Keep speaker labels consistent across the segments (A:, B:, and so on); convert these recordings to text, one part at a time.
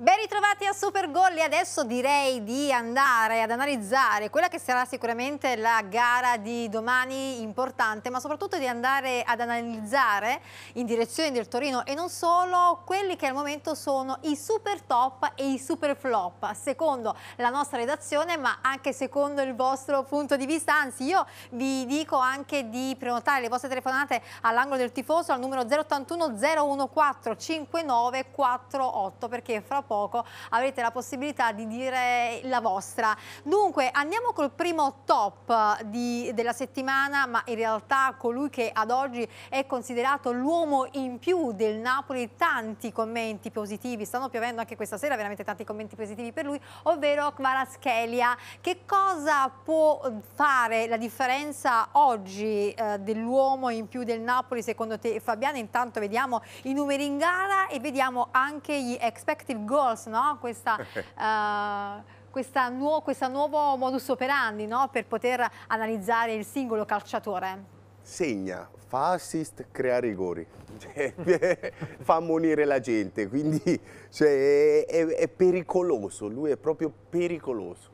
A: Ben ritrovati a Super Goal e adesso direi di andare ad analizzare quella che sarà sicuramente la gara di domani importante ma soprattutto di andare ad analizzare in direzione del Torino e non solo quelli che al momento sono i super top e i super flop secondo la nostra redazione ma anche secondo il vostro punto di vista anzi io vi dico anche di prenotare le vostre telefonate all'angolo del tifoso al numero 081 014 5948 perché fra poco avrete la possibilità di dire la vostra. Dunque andiamo col primo top eh, di, della settimana, ma in realtà colui che ad oggi è considerato l'uomo in più del Napoli, tanti commenti positivi, stanno piovendo anche questa sera veramente tanti commenti positivi per lui, ovvero Kvaraschelia. Che cosa può fare la differenza oggi eh, dell'uomo in più del Napoli secondo te Fabiana? Intanto vediamo i numeri in gara e vediamo anche gli expected goal Goals, no? questa... uh, questa nuo questo nuovo modus operandi no? per poter analizzare il singolo calciatore?
B: Segna, fa assist, crea rigori, fa ammonire la gente, quindi cioè, è, è, pericoloso, lui è proprio pericoloso,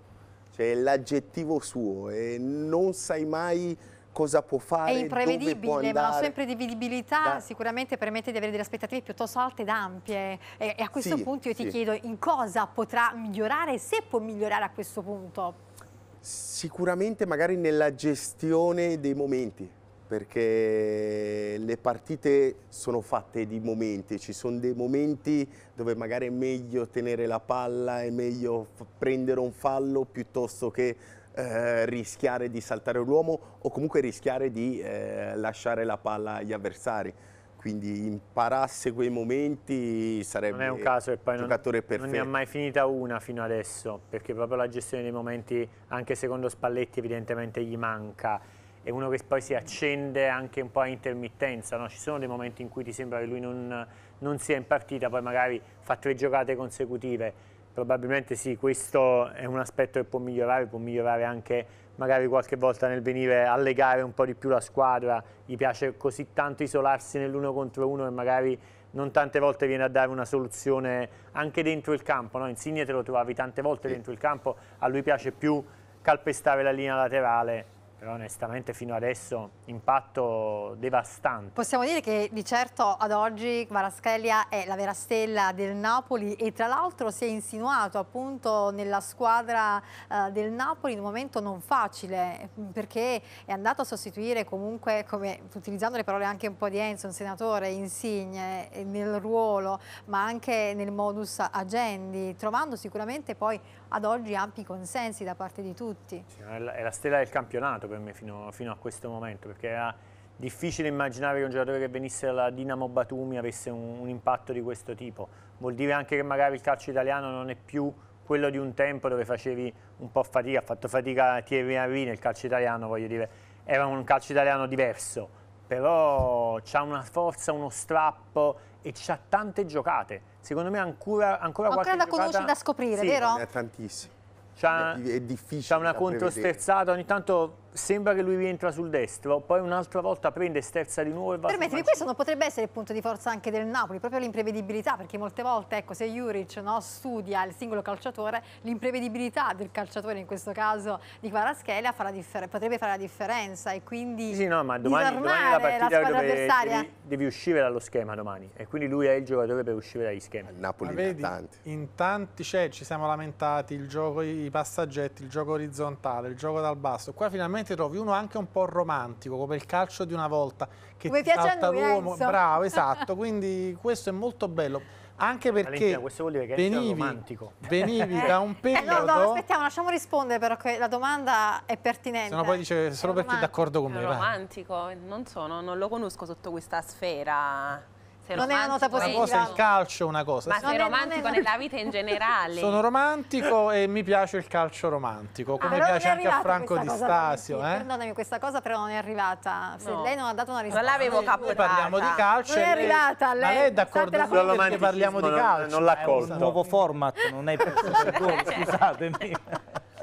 B: cioè, l'aggettivo suo, e non sai mai cosa può fare, È imprevedibile, ma la sua
A: imprevedibilità da... sicuramente permette di avere delle aspettative piuttosto alte ed ampie. E, e a questo sì, punto io ti sì. chiedo in cosa potrà migliorare, se può migliorare a questo punto?
B: Sicuramente magari nella gestione dei momenti, perché le partite sono fatte di momenti, ci sono dei momenti dove magari è meglio tenere la palla, è meglio prendere un fallo piuttosto che eh, rischiare di saltare l'uomo o comunque rischiare di eh, lasciare la palla agli avversari. Quindi imparasse quei momenti sarebbe non è un caso che poi non, perfetto. non ne ha
C: mai finita una fino adesso, perché proprio la gestione dei momenti, anche secondo Spalletti, evidentemente gli manca è uno che poi si accende anche un po' a intermittenza, no? ci sono dei momenti in cui ti sembra che lui non, non sia in partita, poi magari fa tre giocate consecutive, probabilmente sì, questo è un aspetto che può migliorare, può migliorare anche magari qualche volta nel venire a legare un po' di più la squadra, gli piace così tanto isolarsi nell'uno contro uno e magari non tante volte viene a dare una soluzione anche dentro il campo, no? Insigne te lo trovavi tante volte sì. dentro il campo, a lui piace più calpestare la linea laterale però onestamente fino adesso impatto devastante.
A: Possiamo dire che di certo ad oggi Varaschelia è la vera stella del Napoli e tra l'altro si è insinuato appunto nella squadra eh, del Napoli in un momento non facile mm, perché è andato a sostituire comunque, come, utilizzando le parole anche un po' di Enzo, un senatore insigne eh, nel ruolo ma anche nel modus agendi, trovando sicuramente poi ad oggi ampi consensi da parte di tutti.
C: È la stella del campionato per me fino, fino a questo momento, perché era difficile immaginare che un giocatore che venisse dalla Dinamo Batumi avesse un, un impatto di questo tipo. Vuol dire anche che magari il calcio italiano non è più quello di un tempo dove facevi un po' fatica, ha fatto fatica Thierry Henry nel calcio italiano, voglio dire, era un calcio italiano diverso, però c'ha una forza, uno strappo e ci ha tante giocate. Secondo me ancora, ancora, ancora qualche giocata... Ancora da conosci, da scoprire, sì. vero? Ne ha tantissime. C'ha, è difficile. C'ha una controsterzata, ogni tanto sembra che lui rientra sul destro, poi un'altra volta prende, sterza di nuovo e va Permettimi,
A: questo non potrebbe essere il punto di forza anche del Napoli, proprio l'imprevedibilità, perché molte volte, ecco, se Juric no, studia il singolo calciatore, l'imprevedibilità del calciatore, in questo caso di Quaraschelia, potrebbe fare la differenza e quindi Sì,
C: no, ma domani, domani la partita la dove devi, devi, uscire dallo schema domani e quindi lui è il giocatore per uscire dagli schemi. Il Napoli vedi, tanti.
D: in tanti, cioè, ci siamo lamentati, il gioco, i passaggetti, il gioco orizzontale, il gioco dal basso, qua finalmente te trovi uno anche un po' romantico, come il calcio di una volta, che come ti salta l'uomo. Bravo, esatto, quindi questo è molto bello anche
C: perché Valentina, venivi, venivi,
D: da un
A: periodo... Eh, no, no, aspettiamo, lasciamo rispondere però che la domanda è pertinente. Sennò poi
D: dice solo perché è d'accordo con me. È
A: romantico,
C: non, so, non lo conosco sotto questa sfera non è una nota
A: positiva. Una cosa è il
D: calcio, una cosa. Ma sì. sei
A: romantico nella vita in generale. Sono
D: romantico e mi piace il calcio romantico, ah, come ah, piace anche a Franco Di Stasio. eh?
A: Perdonami, questa cosa però non è arrivata. Se no. lei non ha dato una risposta. Non l'avevo capita. Noi parliamo di calcio. Non è arrivata lei. Ma lei
E: è d'accordo con me perché parliamo di calcio. Non l'ha colto. Eh, è un nuovo format, non è per certo.
D: Scusatemi.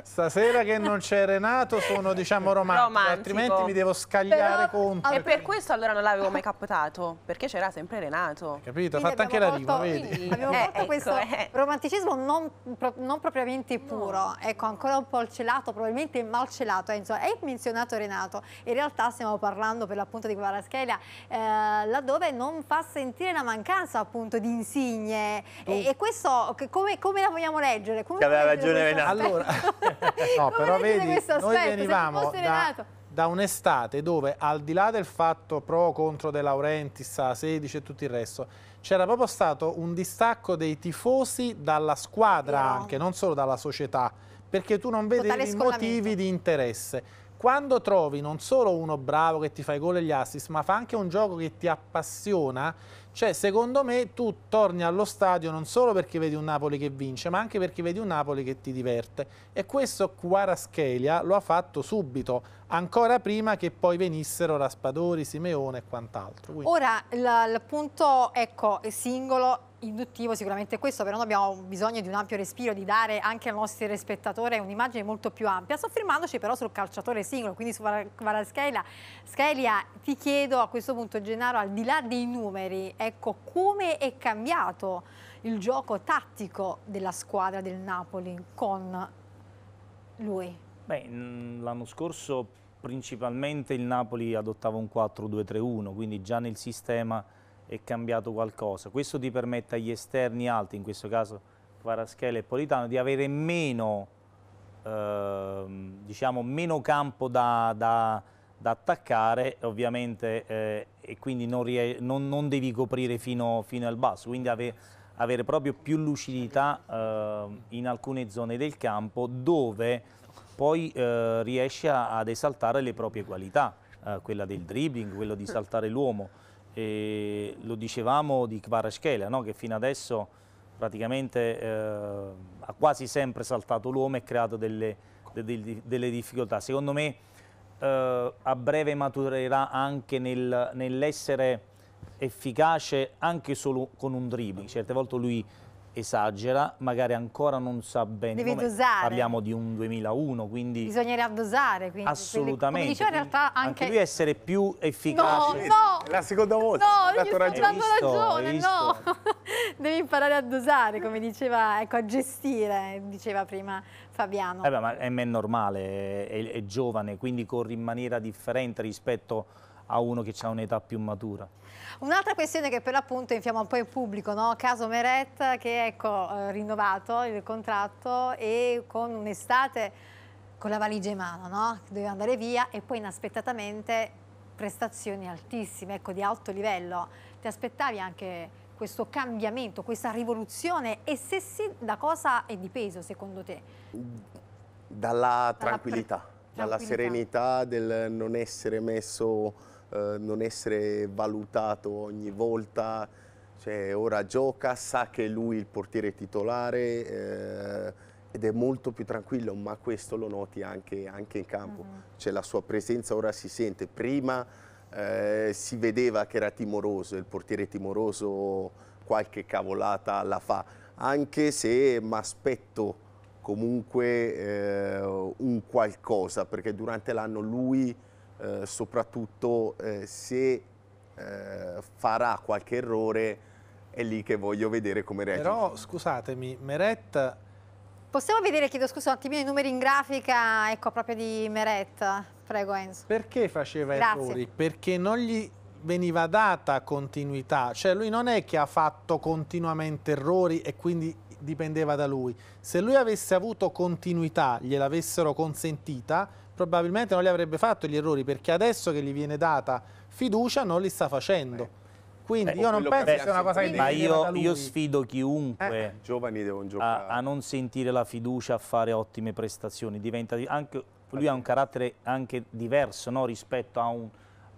E: Stasera
D: che non c'è Renato sono diciamo romantico, romantico. altrimenti mi devo scagliare
A: Però, contro. E per questo allora non l'avevo mai captato, perché c'era sempre Renato.
D: Capito, Quindi fatto anche la rima, vedi. Abbiamo eh, molto ecco, questo eh.
A: romanticismo non, non, propriamente puro, no. ecco ancora un po' il celato, probabilmente il mal celato. Enzo, eh, hai menzionato Renato, in realtà stiamo parlando per l'appunto di Guaraschelia, eh, laddove non fa sentire la mancanza appunto di insigne. E, oh. e, questo come, come, la vogliamo leggere? Come che aveva ragione Renato. Allora, no, Come però vedi, aspetto, noi venivamo da,
D: da un'estate dove al di là del fatto pro contro De Laurentiis a 16 e tutto il resto, c'era proprio stato un distacco dei tifosi dalla squadra no. anche, non solo dalla società, perché tu non vedevi motivi di interesse quando trovi non solo uno bravo che ti fa i gol e gli assist, ma fa anche un gioco che ti appassiona, cioè, secondo me, tu torni allo stadio non solo perché vedi un Napoli che vince, ma anche perché vedi un Napoli che ti diverte. E questo Quaraschelia lo ha fatto subito, ancora prima che poi venissero Raspadori, Simeone e quant'altro. Quindi...
A: Ora, il punto ecco, singolo induttivo sicuramente è questo, però noi abbiamo bisogno di un ampio respiro, di dare anche al nostro telespettatore un'immagine molto più ampia, soffermandoci però sul calciatore singolo, quindi su Varaschelia. Schelia, ti chiedo a questo punto Gennaro, al di là dei numeri, Ecco come è cambiato il gioco tattico della squadra del Napoli con lui.
E: Beh, l'anno scorso principalmente il Napoli adottava un 4-2-3-1, quindi già nel sistema è cambiato qualcosa. Questo ti permette agli esterni alti, in questo caso Varaschella e Politano, di avere meno, eh, diciamo, meno campo da, da da attaccare ovviamente eh, e quindi non, non, non, devi coprire fino, fino al basso, quindi ave avere proprio più lucidità eh, in alcune zone del campo dove poi eh, riesci ad esaltare le proprie qualità, eh, quella del dribbling, quello di saltare l'uomo. lo dicevamo di Kvarashkela no? che fino adesso praticamente eh, ha quasi sempre saltato l'uomo e creato delle, de de delle difficoltà. Secondo me eh, a breve maturerà anche nel, nell'essere efficace anche solo con un dribbling. Certe volte lui esagera, magari ancora non sa bene Devi dosare. Parliamo di un 2001, quindi...
A: Bisognerà dosare, quindi. Assolutamente. Diceva, in realtà anche... anche... lui
E: essere più efficace. No, no! La seconda volta. No, gli sto dando ragione, no!
A: Devi imparare a dosare, come diceva, ecco, a gestire, diceva prima Fabiano. Eh
E: beh, ma M è normale, è, è giovane, quindi corri in maniera differente rispetto a uno che ha un'età più matura.
A: Un'altra questione che per l'appunto infiamma un po' il pubblico, no? caso Meret che ecco eh, rinnovato il contratto e con un'estate con la valigia in mano, no? doveva andare via e poi inaspettatamente prestazioni altissime, ecco di alto livello. Ti aspettavi anche questo cambiamento, questa rivoluzione e se sì, da cosa è di peso secondo te?
B: Dalla tranquillità, dalla, dalla serenità del non essere messo, eh, non essere valutato ogni volta, cioè ora gioca, sa che lui il portiere titolare eh, ed è molto più tranquillo, ma questo lo noti anche, anche in campo, mm -hmm. cioè la sua presenza ora si sente, prima eh, si vedeva che era timoroso, il portiere timoroso qualche cavolata la fa, anche se mi aspetto comunque eh, un qualcosa, perché durante l'anno lui eh, soprattutto eh, se eh, farà qualche errore è lì che voglio vedere come reagisce.
D: Però scusatemi, Meret...
A: Possiamo vedere, chiedo scusa un attimino, i numeri in grafica, ecco, proprio di Meret? Prego Enzo.
D: Perché faceva Grazie. errori? Perché non gli veniva data continuità, cioè lui non è che ha fatto continuamente errori e quindi dipendeva da lui. Se lui avesse avuto continuità, gliel'avessero consentita, probabilmente non gli avrebbe fatto gli errori, perché adesso che gli viene data fiducia non li sta facendo. Beh. Quindi eh, io non penso che sia una cosa che Ma io, io
E: sfido chiunque eh. a, a, non sentire la fiducia a fare ottime prestazioni. Diventa anche lui ha un carattere anche diverso no? rispetto a un,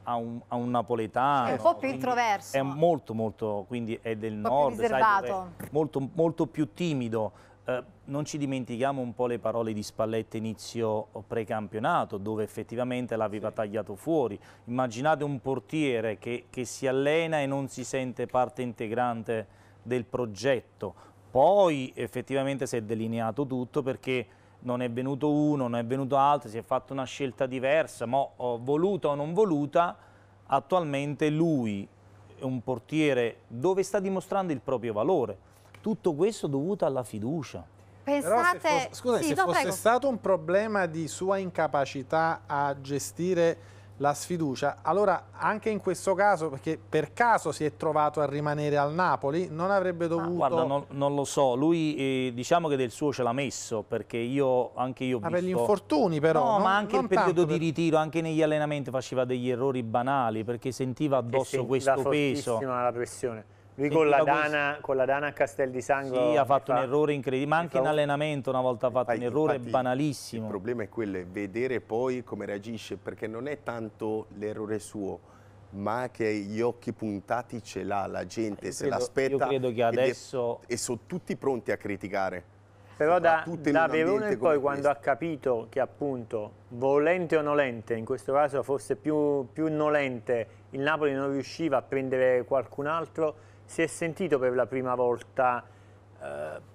E: a un, a un napoletano. È un po' più introverso. È molto, molto, quindi è del nord, sai, molto, molto più timido. Eh, non ci dimentichiamo un po' le parole di Spalletti inizio precampionato, dove effettivamente l'aveva sì. tagliato fuori. Immaginate un portiere che, che, si allena e non si sente parte integrante del progetto. Poi effettivamente si è delineato tutto perché non è venuto uno, non è venuto altro, si è fatta una scelta diversa, ma oh, voluta o non voluta, attualmente lui è un portiere dove sta dimostrando il proprio valore. Tutto questo dovuto alla fiducia.
A: Pensate... se fosse, scusate, sì, se fosse prego.
D: stato un problema di sua incapacità a gestire la sfiducia. Allora anche in questo caso, perché per caso si è trovato a rimanere al Napoli, non avrebbe dovuto... Ah, guarda, non,
E: non, lo so, lui eh, diciamo che del suo ce l'ha messo, perché io, anche io ho visto... Ah, per gli infortuni
C: però... No, non, ma anche il periodo per...
E: di ritiro, anche negli allenamenti faceva degli errori banali, perché sentiva addosso questo peso.
C: la pressione. Lui con la, dana, con la, dana, a Castel di Sangue. Sì, ha fatto fa... un
E: errore incredibile, ma anche fa... in allenamento una volta ha fatto Infatti, un errore banalissimo.
B: Il problema è quello, è vedere poi come reagisce, perché non è tanto l'errore suo, ma che gli occhi puntati ce l'ha la gente, eh, io se l'aspetta. Io credo che adesso... e sono tutti pronti a criticare.
C: Però da, da Verona in poi, quando questo. ha capito che appunto, volente o nolente, in questo caso forse più, più nolente, il Napoli non riusciva a prendere qualcun altro si è sentito per la prima volta eh,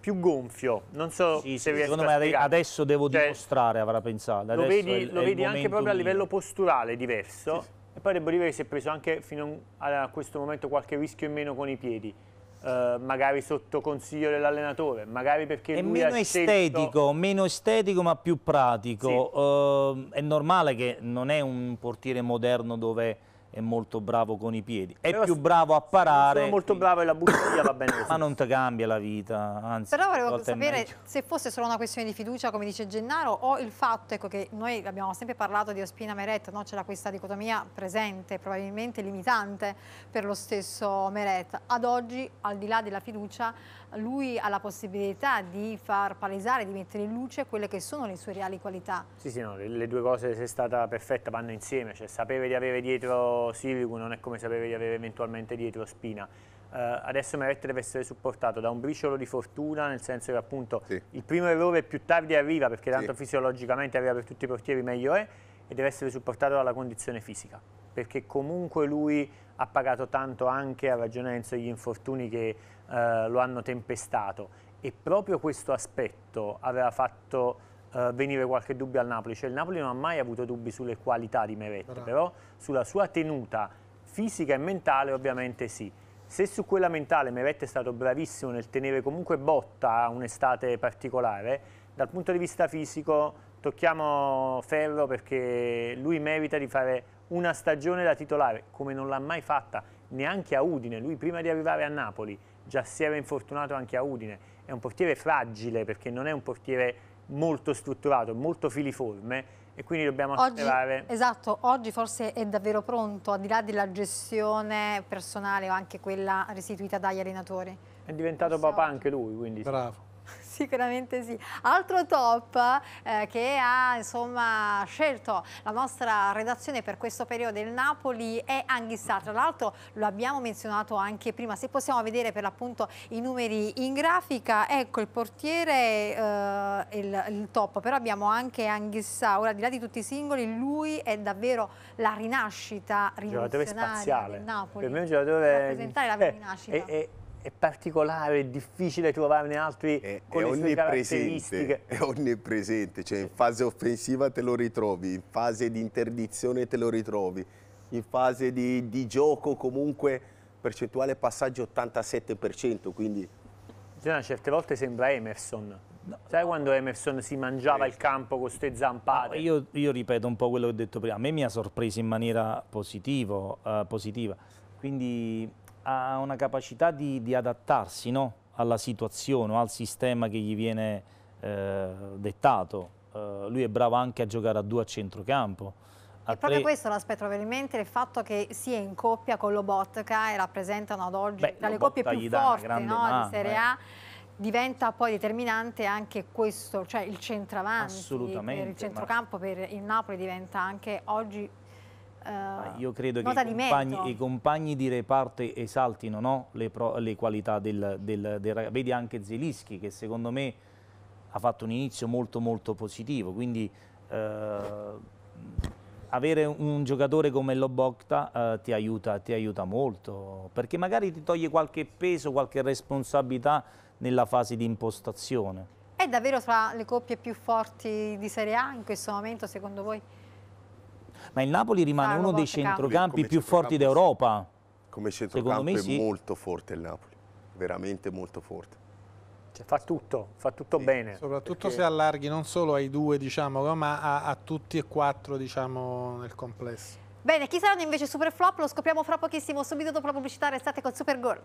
C: più gonfio, non so sì, se sì, secondo me adesso devo cioè, dimostrare, avrà pensato. Adesso lo vedi, è, lo vedi anche proprio a livello posturale diverso sì, e poi devo dire che si è preso anche fino a questo momento qualche rischio in meno con i piedi. Uh, magari sotto consiglio dell'allenatore, magari perché è meno estetico,
E: scelto... meno estetico ma più pratico. Sì. Uh, è normale che non è un portiere moderno dove è molto bravo con i piedi, è però più bravo a parare. Sono
C: molto bravo e la
E: bugia va bene. così. Ma non ti cambia la vita, anzi. Però volevo sapere
A: se fosse solo una questione di fiducia, come dice Gennaro, o il fatto ecco, che noi abbiamo sempre parlato di Ospina Meret, no? c'era questa dicotomia presente, probabilmente limitante per lo stesso Meret. Ad oggi, al di là della fiducia, lui ha la possibilità di far palesare, di mettere in luce quelle che sono le sue reali qualità.
C: Sì, sì, no, le, le due cose, se è stata perfetta, vanno insieme, cioè sapeva di avere dietro Siligu non è come sapeva di avere eventualmente dietro Spina. Uh, adesso Meret deve essere supportato da un briciolo di fortuna, nel senso che appunto sì. il primo errore più tardi arriva, perché tanto sì. fisiologicamente arriva per tutti i portieri meglio è, e deve essere supportato dalla condizione fisica, perché comunque lui ha pagato tanto anche a ragione Enzo gli infortuni che eh, lo hanno tempestato e proprio questo aspetto aveva fatto eh, venire qualche dubbio al Napoli, cioè il Napoli non ha mai avuto dubbi sulle qualità di Meret, ah. però sulla sua tenuta fisica e mentale ovviamente sì. Se su quella mentale Meret è stato bravissimo nel tenere comunque botta un'estate particolare, dal punto di vista fisico tocchiamo Ferro perché lui merita di fare una stagione da titolare, come non l'ha mai fatta neanche a Udine, lui prima di arrivare a Napoli già si era infortunato anche a Udine, è un portiere fragile perché non è un portiere molto strutturato, molto filiforme e quindi dobbiamo oggi, sperare.
A: Esatto, oggi forse è davvero pronto, al di là della gestione personale o anche quella restituita dagli allenatori.
C: È diventato so. papà anche lui, quindi... Bravo.
A: Sicuramente sì. Altro top eh, che ha insomma, scelto la nostra redazione per questo periodo il Napoli è Anghissà. Tra l'altro lo abbiamo menzionato anche prima. Se possiamo vedere per l'appunto i numeri in grafica, ecco il portiere eh, il, il, top, però abbiamo anche Anghissà. Ora al di là di tutti i singoli, lui è davvero la rinascita Il giocatore spaziale. Per me è un
C: giocatore... Per Rappresentare la eh, rinascita. Eh, eh è particolare, è difficile trovarne altri è, con è le sue caratteristiche.
B: È onnipresente, cioè in fase offensiva te lo ritrovi, in fase di interdizione te lo ritrovi, in fase di, di gioco comunque percentuale passaggio 87%, quindi...
C: Già, certe volte sembra Emerson. No. Sai quando Emerson si mangiava eh. il campo con queste zampate? No,
E: io, io, ripeto un po' quello che ho detto prima, a me mi ha sorpreso in maniera positivo, uh, eh, positiva, quindi ha una capacità di, di adattarsi no? alla situazione o al sistema che gli viene eh, dettato. Uh, lui è bravo anche a giocare a due a centrocampo. e proprio tre... questo
A: l'aspetto probabilmente, il fatto che sia in coppia con Lobotka e rappresentano ad oggi Beh, tra le coppie più forti no? mano, di Serie eh. A diventa poi determinante anche questo, cioè il centravanti, il centrocampo ma... per il Napoli diventa anche oggi Uh,
E: Io credo che i compagni, i compagni, di reparto esaltino no? le, pro, le, qualità del, del, del, Vedi anche Zelischi che secondo me ha fatto un inizio molto molto positivo, quindi eh, avere un giocatore come Lobocta eh, ti, aiuta, ti aiuta molto, perché magari ti toglie qualche peso, qualche responsabilità nella fase di impostazione.
A: È davvero tra le coppie più forti di Serie A in questo momento secondo voi?
E: ma il Napoli rimane uno
A: dei centrocampi
B: più forti d'Europa. Come centrocampo è sì. molto forte il Napoli, veramente molto forte.
C: Cioè, fa tutto, fa tutto sì. bene.
D: Soprattutto perché... se allarghi non solo ai due, diciamo, ma a, a tutti e quattro diciamo, nel complesso.
A: Bene, chi saranno invece super flop lo scopriamo fra pochissimo, subito dopo la pubblicità restate con Super Goal.